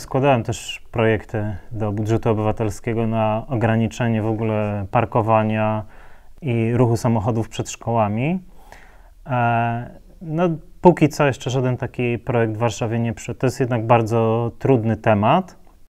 Składałem też projekty do budżetu obywatelskiego na ograniczenie w ogóle parkowania i ruchu samochodów przed szkołami. E, no, póki co jeszcze żaden taki projekt w Warszawie nie przyszedł. To jest jednak bardzo trudny temat.